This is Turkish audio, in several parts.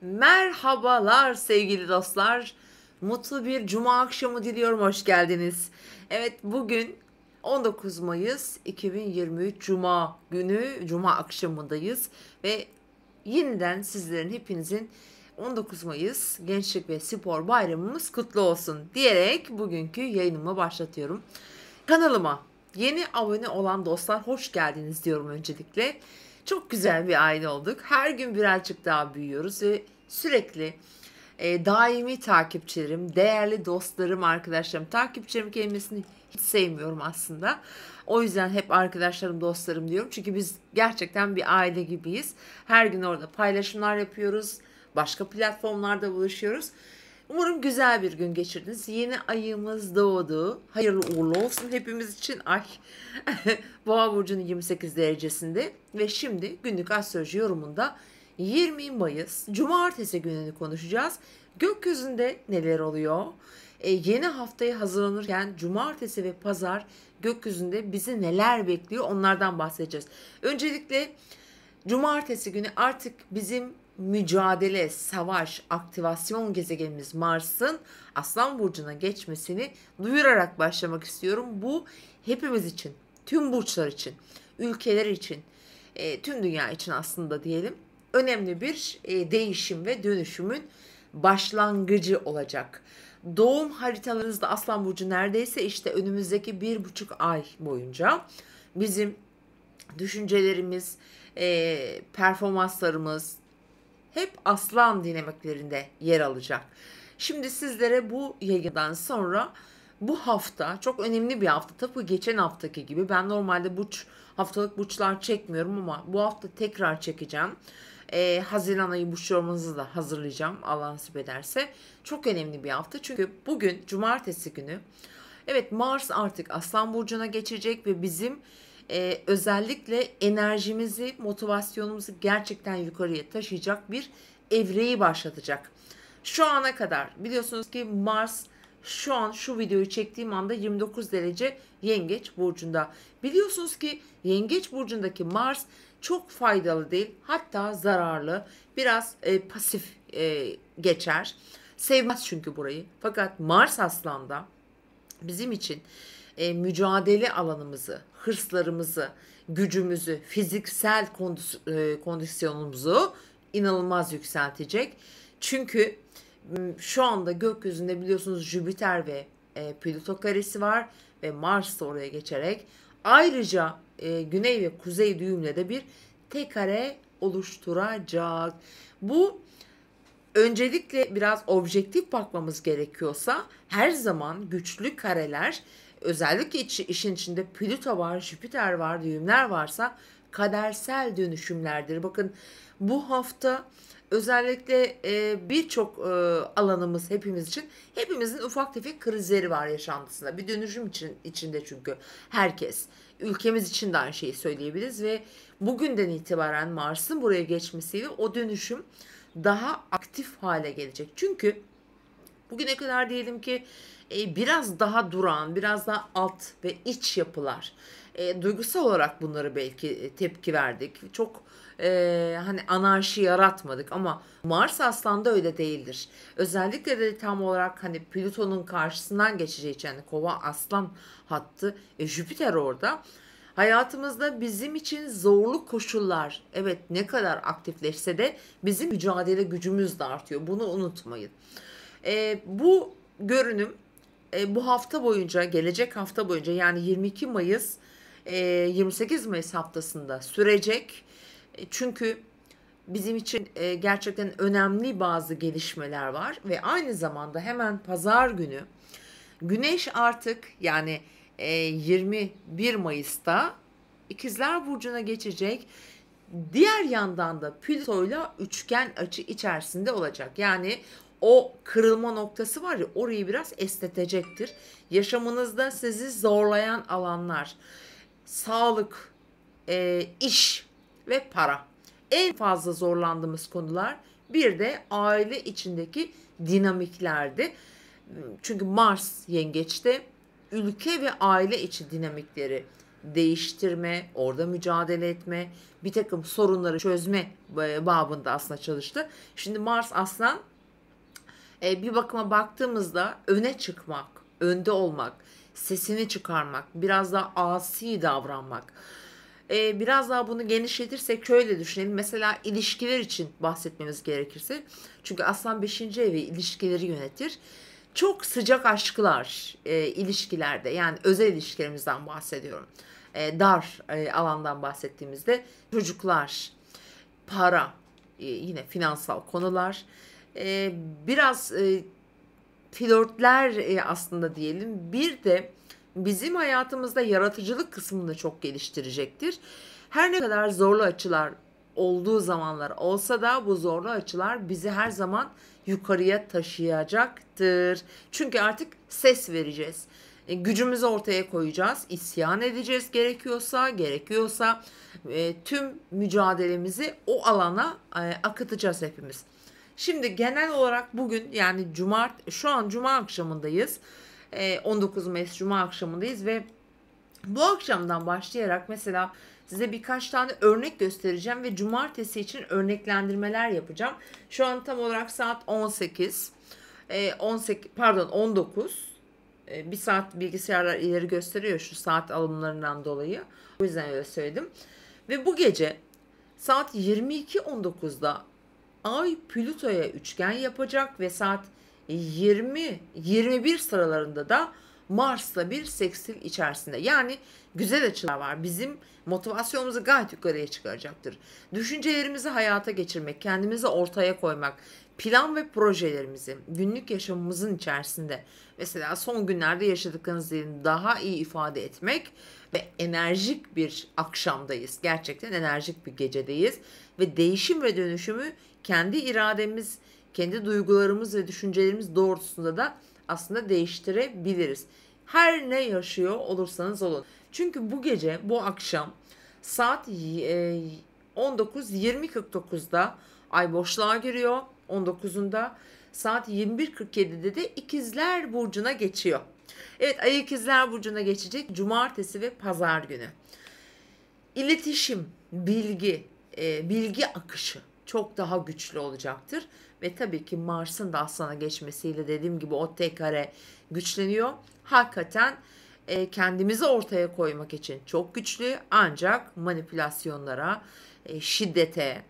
Merhabalar sevgili dostlar. Mutlu bir cuma akşamı diliyorum. Hoş geldiniz. Evet bugün 19 Mayıs 2023 Cuma günü Cuma akşamındayız ve yeniden sizlerin hepinizin 19 Mayıs Gençlik ve Spor Bayramımız kutlu olsun diyerek bugünkü yayınımı başlatıyorum. Kanalıma yeni abone olan dostlar hoş geldiniz diyorum öncelikle. Çok güzel bir aile olduk. Her gün birazcık daha büyüyoruz ve sürekli e, daimi takipçilerim, değerli dostlarım, arkadaşlarım. Takipçilerim kelimesini hiç sevmiyorum aslında. O yüzden hep arkadaşlarım, dostlarım diyorum. Çünkü biz gerçekten bir aile gibiyiz. Her gün orada paylaşımlar yapıyoruz. Başka platformlarda buluşuyoruz. Umarım güzel bir gün geçirdiniz. Yeni ayımız doğdu. Hayırlı uğurlu olsun hepimiz için. Ay Boğa burcunun 28 derecesinde ve şimdi günlük astroloji yorumunda 20 Mayıs cumartesi gününü konuşacağız. Gökyüzünde neler oluyor? E, yeni haftaya hazırlanırken cumartesi ve pazar gökyüzünde bizi neler bekliyor onlardan bahsedeceğiz. Öncelikle cumartesi günü artık bizim mücadele, savaş, aktivasyon gezegenimiz Mars'ın Aslan Burcu'na geçmesini duyurarak başlamak istiyorum. Bu hepimiz için, tüm burçlar için, ülkeler için, e, tüm dünya için aslında diyelim önemli bir e, değişim ve dönüşümün başlangıcı olacak. Doğum haritalarınızda Aslan Burcu neredeyse işte önümüzdeki bir buçuk ay boyunca bizim düşüncelerimiz, e, performanslarımız, hep aslan dinamiklerinde yer alacak. Şimdi sizlere bu yayından sonra bu hafta çok önemli bir hafta. Tıpkı geçen haftaki gibi ben normalde burç haftalık buçlar çekmiyorum ama bu hafta tekrar çekeceğim. Ee, Haziran ayı burç yorumunuzu da hazırlayacağım Allah nasip ederse. Çok önemli bir hafta çünkü bugün cumartesi günü evet Mars artık Aslan Burcu'na geçecek ve bizim e, özellikle enerjimizi, motivasyonumuzu gerçekten yukarıya taşıyacak bir evreyi başlatacak. Şu ana kadar biliyorsunuz ki Mars şu an şu videoyu çektiğim anda 29 derece Yengeç burcunda. Biliyorsunuz ki Yengeç burcundaki Mars çok faydalı değil, hatta zararlı. Biraz e, pasif e, geçer. Sevmez çünkü burayı. Fakat Mars Aslan'da bizim için e, mücadele alanımızı, hırslarımızı, gücümüzü, fiziksel e, kondisyonumuzu inanılmaz yükseltecek. Çünkü şu anda gökyüzünde biliyorsunuz Jüpiter ve e, Plüto karesi var ve Mars da oraya geçerek ayrıca e, güney ve kuzey düğümle de bir T kare oluşturacak. Bu öncelikle biraz objektif bakmamız gerekiyorsa her zaman güçlü kareler özellikle iç, işin içinde Plüto var, Jüpiter var, düğümler varsa kadersel dönüşümlerdir. Bakın bu hafta özellikle e, birçok e, alanımız hepimiz için hepimizin ufak tefek krizleri var yaşantısında. Bir dönüşüm için içinde çünkü herkes. Ülkemiz için de aynı şeyi söyleyebiliriz ve bugünden itibaren Mars'ın buraya geçmesiyle o dönüşüm daha aktif hale gelecek. Çünkü Bugüne kadar diyelim ki e, biraz daha duran, biraz daha alt ve iç yapılar. E, duygusal olarak bunları belki e, tepki verdik. Çok e, hani anarşi yaratmadık ama Mars aslanda öyle değildir. Özellikle de tam olarak hani Plüton'un karşısından geçeceği için yani kova aslan hattı e, Jüpiter orada. Hayatımızda bizim için zorlu koşullar evet ne kadar aktifleşse de bizim mücadele gücümüz de artıyor. Bunu unutmayın. E, bu görünüm e, bu hafta boyunca, gelecek hafta boyunca yani 22 Mayıs, e, 28 Mayıs haftasında sürecek. E, çünkü bizim için e, gerçekten önemli bazı gelişmeler var ve aynı zamanda hemen pazar günü Güneş artık yani e, 21 Mayıs'ta İkizler Burcu'na geçecek. Diğer yandan da Plüto ile üçgen açı içerisinde olacak. Yani o kırılma noktası var ya orayı biraz esnetecektir. Yaşamınızda sizi zorlayan alanlar, sağlık, e, iş ve para. En fazla zorlandığımız konular bir de aile içindeki dinamiklerdi. Çünkü Mars yengeçte ülke ve aile içi dinamikleri değiştirme, orada mücadele etme, bir takım sorunları çözme babında aslında çalıştı. Şimdi Mars aslan e, bir bakıma baktığımızda öne çıkmak, önde olmak, sesini çıkarmak, biraz daha asi davranmak. E, biraz daha bunu genişletirsek şöyle düşünelim. Mesela ilişkiler için bahsetmemiz gerekirse. Çünkü aslan 5. evi ilişkileri yönetir. Çok sıcak aşklar e, ilişkilerde yani özel ilişkilerimizden bahsediyorum. E, dar e, alandan bahsettiğimizde çocuklar, para, e, yine finansal konular, e, biraz e, flörtler e, aslında diyelim. Bir de bizim hayatımızda yaratıcılık kısmını çok geliştirecektir. Her ne kadar zorlu açılar olduğu zamanlar olsa da bu zorlu açılar bizi her zaman yukarıya taşıyacaktır. Çünkü artık ses vereceğiz. E, gücümüzü ortaya koyacağız. isyan edeceğiz gerekiyorsa, gerekiyorsa e, tüm mücadelemizi o alana e, akıtacağız hepimiz. Şimdi genel olarak bugün yani cumart şu an cuma akşamındayız. 19 ee, Mayıs cuma akşamındayız ve bu akşamdan başlayarak mesela size birkaç tane örnek göstereceğim ve cumartesi için örneklendirmeler yapacağım. Şu an tam olarak saat 18. 18 e, pardon 19 e, bir saat bilgisayarlar ileri gösteriyor şu saat alımlarından dolayı. O yüzden öyle söyledim. Ve bu gece saat 22.19'da Ay Plüto'ya üçgen yapacak ve saat 20 21 sıralarında da Mars'la bir seksil içerisinde. Yani güzel açılar var. Bizim motivasyonumuzu gayet yukarıya çıkaracaktır. Düşüncelerimizi hayata geçirmek, kendimizi ortaya koymak, plan ve projelerimizi günlük yaşamımızın içerisinde mesela son günlerde yaşadıklarınızı daha iyi ifade etmek ve enerjik bir akşamdayız. Gerçekten enerjik bir gecedeyiz ve değişim ve dönüşümü kendi irademiz, kendi duygularımız ve düşüncelerimiz doğrultusunda da aslında değiştirebiliriz. Her ne yaşıyor olursanız olun. Çünkü bu gece, bu akşam saat 19.20.49'da e, ay boşluğa giriyor 19'unda saat 21.47'de de İkizler Burcu'na geçiyor. Evet Ay İkizler Burcu'na geçecek cumartesi ve pazar günü. İletişim, bilgi, e, bilgi akışı çok daha güçlü olacaktır. Ve tabii ki Mars'ın da aslana geçmesiyle dediğim gibi o tek güçleniyor. Hakikaten e, kendimizi ortaya koymak için çok güçlü ancak manipülasyonlara, e, şiddete,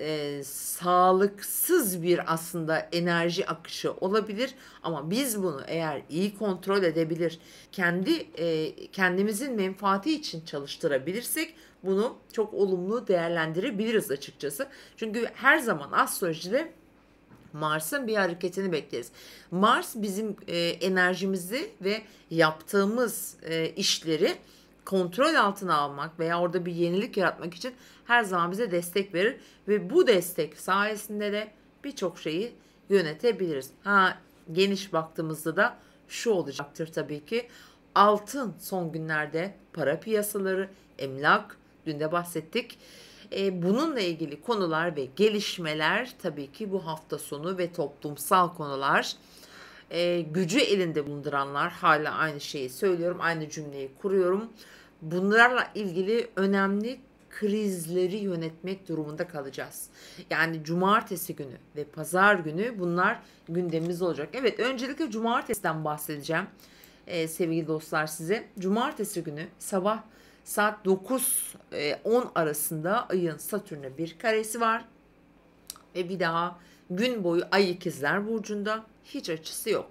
e, sağlıksız bir aslında enerji akışı olabilir ama biz bunu eğer iyi kontrol edebilir kendi e, kendimizin menfaati için çalıştırabilirsek bunu çok olumlu değerlendirebiliriz açıkçası çünkü her zaman astrolojide Mars'ın bir hareketini bekleriz. Mars bizim e, enerjimizi ve yaptığımız e, işleri kontrol altına almak veya orada bir yenilik yaratmak için her zaman bize destek verir ve bu destek sayesinde de birçok şeyi yönetebiliriz. Ha geniş baktığımızda da şu olacaktır tabii ki. Altın son günlerde para piyasaları, emlak dün de bahsettik. E, bununla ilgili konular ve gelişmeler tabii ki bu hafta sonu ve toplumsal konular e, gücü elinde bulunduranlar hala aynı şeyi söylüyorum aynı cümleyi kuruyorum bunlarla ilgili önemli krizleri yönetmek durumunda kalacağız. Yani cumartesi günü ve pazar günü bunlar gündemimiz olacak. Evet öncelikle cumartesiden bahsedeceğim ee, sevgili dostlar size. Cumartesi günü sabah saat 9-10 e, arasında ayın satürne bir karesi var. Ve bir daha gün boyu ay ikizler burcunda hiç açısı yok.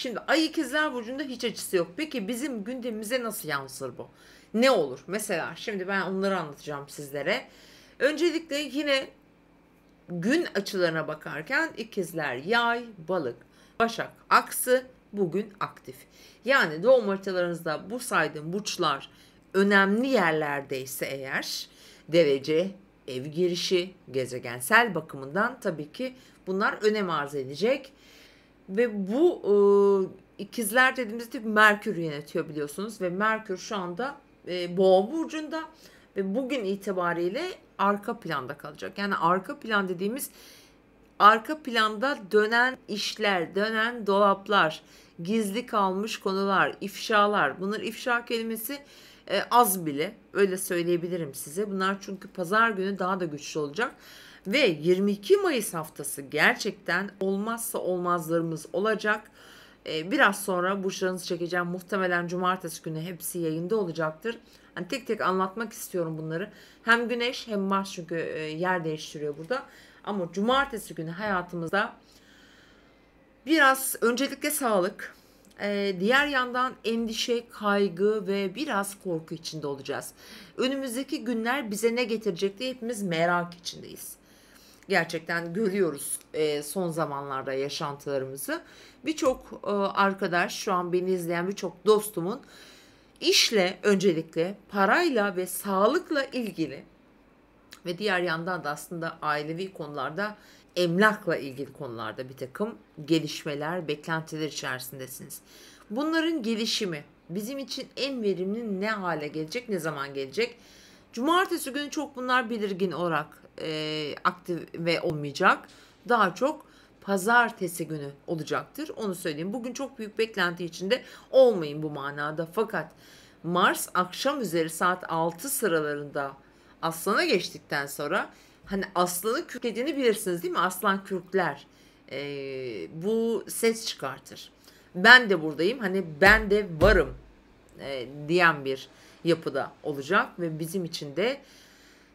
Şimdi ay ikizler burcunda hiç açısı yok. Peki bizim gündemimize nasıl yansır bu? Ne olur? Mesela şimdi ben onları anlatacağım sizlere. Öncelikle yine gün açılarına bakarken ikizler yay, balık, başak aksı bugün aktif. Yani doğum haritalarınızda bu saydığım burçlar önemli yerlerdeyse eğer derece, ev girişi, gezegensel bakımından tabii ki bunlar önem arz edecek. Ve bu e, ikizler dediğimiz tip Merkür yönetiyor biliyorsunuz. Ve Merkür şu anda e, Boğa burcunda ve bugün itibariyle arka planda kalacak. Yani arka plan dediğimiz arka planda dönen işler, dönen dolaplar, gizli kalmış konular, ifşalar. Bunlar ifşa kelimesi e, az bile öyle söyleyebilirim size. Bunlar çünkü pazar günü daha da güçlü olacak. Ve 22 Mayıs haftası gerçekten olmazsa olmazlarımız olacak. E, biraz sonra burçlarınızı çekeceğim. Muhtemelen cumartesi günü hepsi yayında olacaktır. Yani tek tek anlatmak istiyorum bunları. Hem güneş hem mars çünkü e, yer değiştiriyor burada. Ama cumartesi günü hayatımızda biraz öncelikle sağlık, ee, diğer yandan endişe, kaygı ve biraz korku içinde olacağız. Önümüzdeki günler bize ne getirecek diye hepimiz merak içindeyiz. Gerçekten görüyoruz e, son zamanlarda yaşantılarımızı. Birçok e, arkadaş, şu an beni izleyen birçok dostumun işle öncelikle, parayla ve sağlıkla ilgili ve diğer yandan da aslında ailevi konularda emlakla ilgili konularda bir takım gelişmeler, beklentiler içerisindesiniz. Bunların gelişimi bizim için en verimli ne hale gelecek, ne zaman gelecek? Cumartesi günü çok bunlar belirgin olarak e, aktif ve olmayacak. Daha çok pazartesi günü olacaktır. Onu söyleyeyim. Bugün çok büyük beklenti içinde olmayın bu manada. Fakat Mars akşam üzeri saat 6 sıralarında Aslan'a geçtikten sonra hani aslanın kükrediğini bilirsiniz değil mi? Aslan kürkler. E, bu ses çıkartır. Ben de buradayım. Hani ben de varım e, diyen bir yapıda olacak ve bizim için de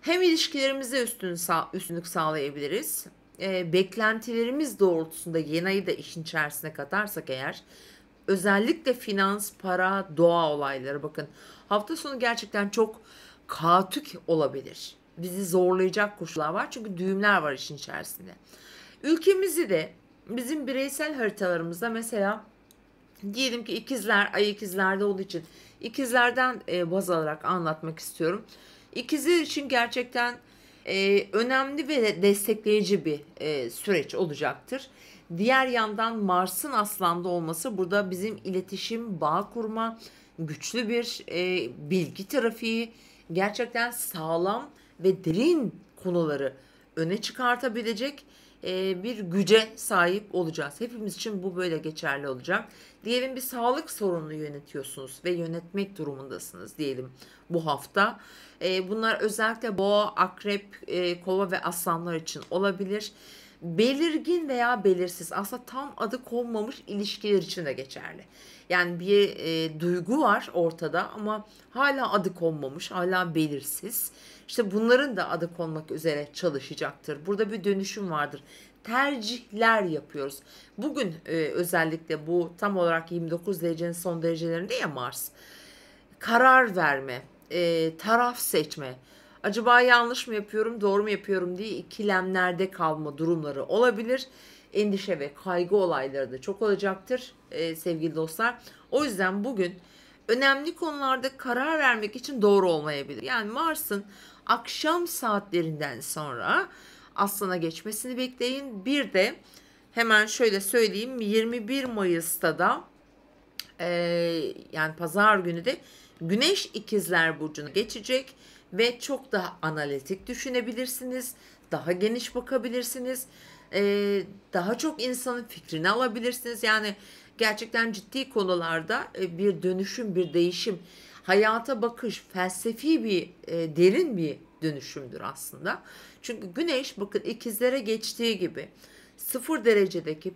hem ilişkilerimize üstün üstünlük sağlayabiliriz. E, beklentilerimiz doğrultusunda yeni ayı da işin içerisine katarsak eğer özellikle finans, para, doğa olayları bakın hafta sonu gerçekten çok katük olabilir bizi zorlayacak koşullar var. Çünkü düğümler var işin içerisinde. Ülkemizi de bizim bireysel haritalarımızda mesela diyelim ki ikizler, ay ikizlerde olduğu için ikizlerden e, baz alarak anlatmak istiyorum. İkizler için gerçekten e, önemli ve destekleyici bir e, süreç olacaktır. Diğer yandan Mars'ın aslanda olması burada bizim iletişim, bağ kurma, güçlü bir e, bilgi trafiği, gerçekten sağlam ve derin konuları öne çıkartabilecek e, bir güce sahip olacağız. Hepimiz için bu böyle geçerli olacak. Diyelim bir sağlık sorununu yönetiyorsunuz ve yönetmek durumundasınız diyelim bu hafta. E, bunlar özellikle boğa, akrep, e, kova ve aslanlar için olabilir belirgin veya belirsiz aslında tam adı konmamış ilişkiler için de geçerli. Yani bir e, duygu var ortada ama hala adı konmamış, hala belirsiz. İşte bunların da adı konmak üzere çalışacaktır. Burada bir dönüşüm vardır. Tercihler yapıyoruz. Bugün e, özellikle bu tam olarak 29 derecenin son derecelerinde ya Mars. Karar verme, e, taraf seçme, acaba yanlış mı yapıyorum, doğru mu yapıyorum diye ikilemlerde kalma durumları olabilir. Endişe ve kaygı olayları da çok olacaktır e, sevgili dostlar. O yüzden bugün önemli konularda karar vermek için doğru olmayabilir. Yani Mars'ın akşam saatlerinden sonra Aslan'a geçmesini bekleyin. Bir de hemen şöyle söyleyeyim 21 Mayıs'ta da e, yani pazar günü de Güneş ikizler burcuna geçecek ve çok daha analitik düşünebilirsiniz. Daha geniş bakabilirsiniz. E, daha çok insanın fikrini alabilirsiniz. Yani gerçekten ciddi konularda e, bir dönüşüm, bir değişim, hayata bakış, felsefi bir e, derin bir dönüşümdür aslında. Çünkü güneş bakın ikizlere geçtiği gibi sıfır derecedeki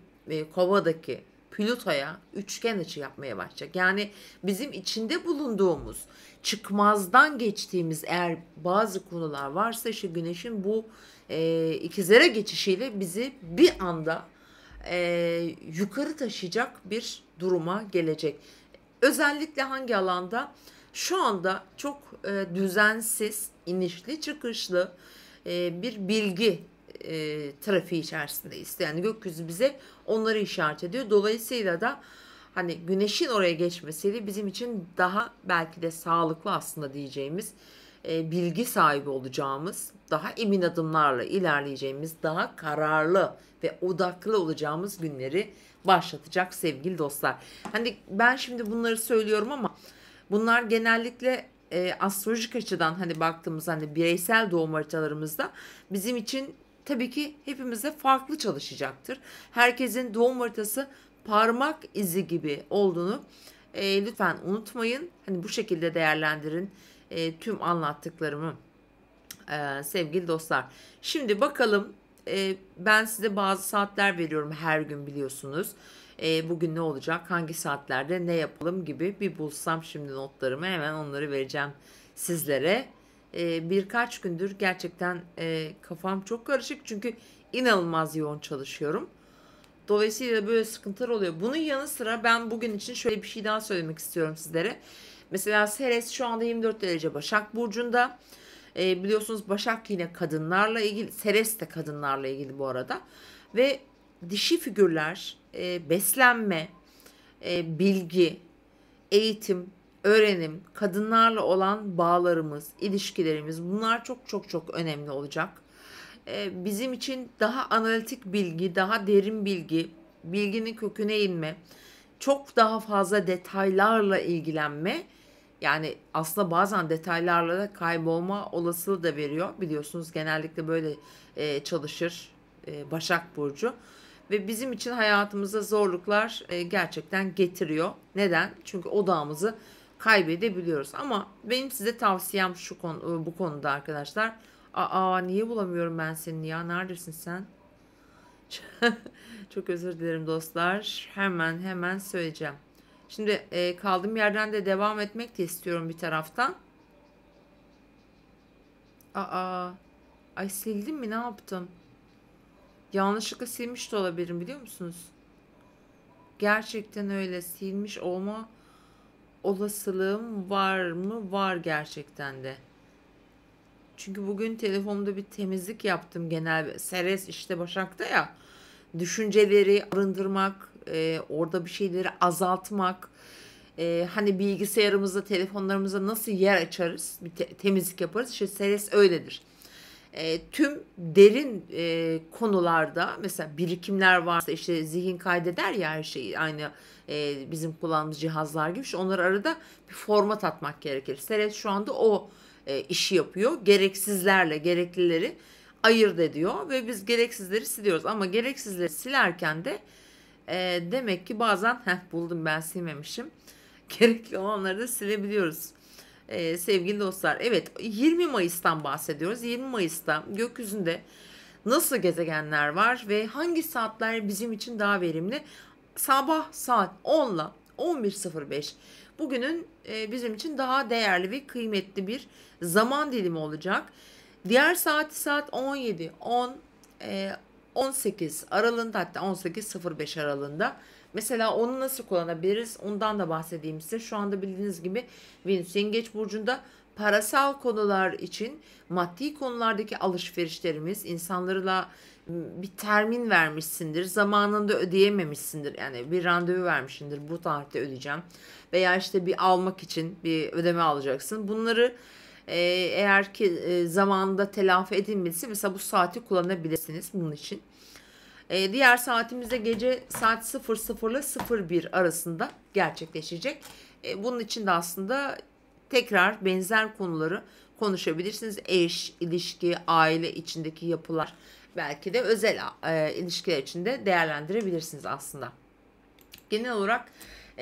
kovadaki Plüto'ya üçgen açı yapmaya başlayacak. Yani bizim içinde bulunduğumuz, çıkmazdan geçtiğimiz eğer bazı konular varsa işte Güneş'in bu e, ikizlere geçişiyle bizi bir anda e, yukarı taşıyacak bir duruma gelecek. Özellikle hangi alanda? Şu anda çok e, düzensiz, inişli çıkışlı e, bir bilgi e, trafiği içerisindeyiz. Yani gökyüzü bize onları işaret ediyor. Dolayısıyla da hani güneşin oraya geçmesiyle bizim için daha belki de sağlıklı aslında diyeceğimiz e, bilgi sahibi olacağımız, daha emin adımlarla ilerleyeceğimiz, daha kararlı ve odaklı olacağımız günleri başlatacak sevgili dostlar. Hani ben şimdi bunları söylüyorum ama bunlar genellikle e, astrolojik açıdan hani baktığımız hani bireysel doğum haritalarımızda bizim için tabii ki hepimize farklı çalışacaktır. Herkesin doğum haritası parmak izi gibi olduğunu e, lütfen unutmayın. Hani bu şekilde değerlendirin e, tüm anlattıklarımı e, sevgili dostlar. Şimdi bakalım e, ben size bazı saatler veriyorum her gün biliyorsunuz. E, bugün ne olacak, hangi saatlerde ne yapalım gibi bir bulsam şimdi notlarımı hemen onları vereceğim sizlere e, birkaç gündür gerçekten e, kafam çok karışık çünkü inanılmaz yoğun çalışıyorum. Dolayısıyla böyle sıkıntılar oluyor. Bunun yanı sıra ben bugün için şöyle bir şey daha söylemek istiyorum sizlere. Mesela Seres şu anda 24 derece Başak Burcu'nda. E, biliyorsunuz Başak yine kadınlarla ilgili, Seres de kadınlarla ilgili bu arada. Ve dişi figürler, e, beslenme, e, bilgi, eğitim, öğrenim, kadınlarla olan bağlarımız, ilişkilerimiz bunlar çok çok çok önemli olacak. Ee, bizim için daha analitik bilgi, daha derin bilgi, bilginin köküne inme, çok daha fazla detaylarla ilgilenme yani aslında bazen detaylarla da kaybolma olasılığı da veriyor. Biliyorsunuz genellikle böyle e, çalışır e, Başak Burcu. Ve bizim için hayatımıza zorluklar e, gerçekten getiriyor. Neden? Çünkü odağımızı kaybedebiliyoruz. Ama benim size tavsiyem şu konu, e, bu konuda arkadaşlar. Aa niye bulamıyorum ben seni ya? Neredesin sen? Çok özür dilerim dostlar. Hemen hemen söyleyeceğim. Şimdi e, kaldığım yerden de devam etmek de istiyorum bir taraftan. Aa. Ay sildim mi? Ne yaptım? Yanlışlıkla silmiş de olabilirim biliyor musunuz? Gerçekten öyle silmiş olma olasılığım var mı? Var gerçekten de. Çünkü bugün telefonumda bir temizlik yaptım genel. Seres işte Başak'ta ya. Düşünceleri arındırmak, e, orada bir şeyleri azaltmak. E, hani bilgisayarımızda, telefonlarımızda nasıl yer açarız? Bir te- temizlik yaparız. İşte Seres öyledir e, tüm derin e, konularda mesela birikimler varsa işte zihin kaydeder ya her şeyi aynı e, bizim kullandığımız cihazlar gibi. onları arada bir format atmak gerekir. Seret şu anda o e, işi yapıyor. Gereksizlerle gereklileri ayırt ediyor ve biz gereksizleri siliyoruz. Ama gereksizleri silerken de e, demek ki bazen heh, buldum ben silmemişim. Gerekli olanları da silebiliyoruz e, sevgili dostlar. Evet 20 Mayıs'tan bahsediyoruz. 20 Mayıs'ta gökyüzünde nasıl gezegenler var ve hangi saatler bizim için daha verimli? Sabah saat 10 ile 11.05 bugünün e, bizim için daha değerli ve kıymetli bir zaman dilimi olacak. Diğer saati saat 17, 10, e, 18 aralığında hatta 18.05 aralığında Mesela onu nasıl kullanabiliriz? Ondan da bahsedeyim size. Şu anda bildiğiniz gibi Venüs Yengeç Burcu'nda parasal konular için maddi konulardaki alışverişlerimiz insanlarla ıı, bir termin vermişsindir. Zamanında ödeyememişsindir. Yani bir randevu vermişsindir. Bu tarihte ödeyeceğim. Veya işte bir almak için bir ödeme alacaksın. Bunları e, eğer ki e, zamanında telafi edilmesi mesela bu saati kullanabilirsiniz bunun için. E, diğer saatimizde gece saat 00 ile 01 arasında gerçekleşecek. E, bunun için de aslında tekrar benzer konuları konuşabilirsiniz. Eş, ilişki, aile içindeki yapılar belki de özel e, ilişkiler içinde değerlendirebilirsiniz aslında. Genel olarak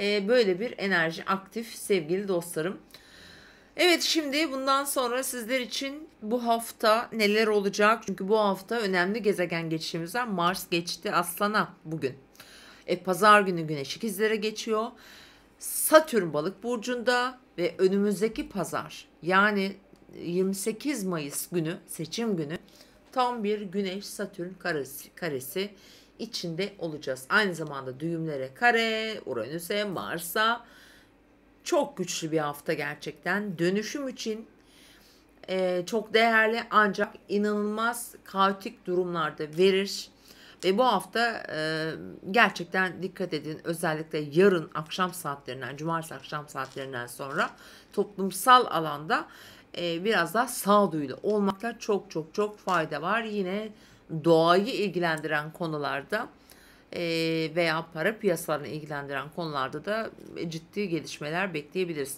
e, böyle bir enerji aktif sevgili dostlarım. Evet şimdi bundan sonra sizler için bu hafta neler olacak? Çünkü bu hafta önemli gezegen geçişimiz var. Mars geçti Aslan'a bugün. E, Pazar günü Güneş ikizlere geçiyor. Satürn balık burcunda ve önümüzdeki pazar yani 28 Mayıs günü seçim günü tam bir Güneş Satürn karesi, karesi içinde olacağız. Aynı zamanda düğümlere kare, Uranüs'e, Mars'a çok güçlü bir hafta gerçekten. Dönüşüm için e, çok değerli ancak inanılmaz kaotik durumlarda verir. Ve bu hafta e, gerçekten dikkat edin özellikle yarın akşam saatlerinden, cumartesi akşam saatlerinden sonra toplumsal alanda e, biraz daha sağduyulu olmakta çok çok çok fayda var. Yine doğayı ilgilendiren konularda ee, veya para piyasalarını ilgilendiren konularda da e, ciddi gelişmeler bekleyebiliriz.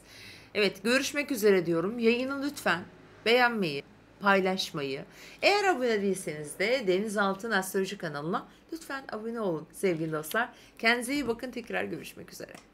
Evet görüşmek üzere diyorum. Yayını lütfen beğenmeyi, paylaşmayı. Eğer abone değilseniz de Deniz Altın Astroloji kanalına lütfen abone olun sevgili dostlar. Kendinize iyi bakın. Tekrar görüşmek üzere.